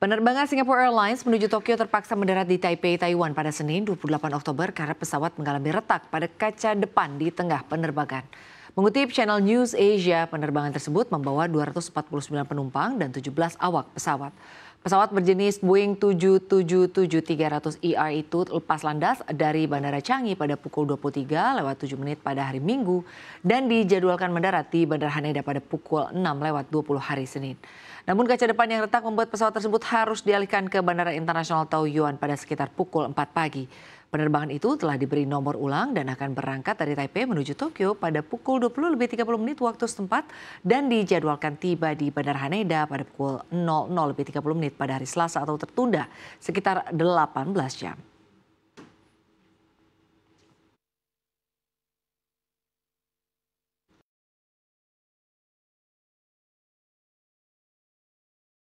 Penerbangan Singapore Airlines menuju Tokyo terpaksa mendarat di Taipei, Taiwan pada Senin 28 Oktober karena pesawat mengalami retak pada kaca depan di tengah penerbangan. Mengutip channel News Asia, penerbangan tersebut membawa 249 penumpang dan 17 awak pesawat. Pesawat berjenis Boeing 777-300ER itu lepas landas dari Bandara Changi pada pukul 23 lewat 7 menit pada hari Minggu dan dijadwalkan mendarat di Bandara Haneda pada pukul 6 lewat 20 hari Senin. Namun kaca depan yang retak membuat pesawat tersebut harus dialihkan ke Bandara Internasional Taoyuan pada sekitar pukul 4 pagi. Penerbangan itu telah diberi nomor ulang dan akan berangkat dari Taipei menuju Tokyo pada pukul 20 lebih 30 menit waktu setempat dan dijadwalkan tiba di Bandara Haneda pada pukul 00 lebih 30 menit pada hari Selasa atau tertunda sekitar 18 jam.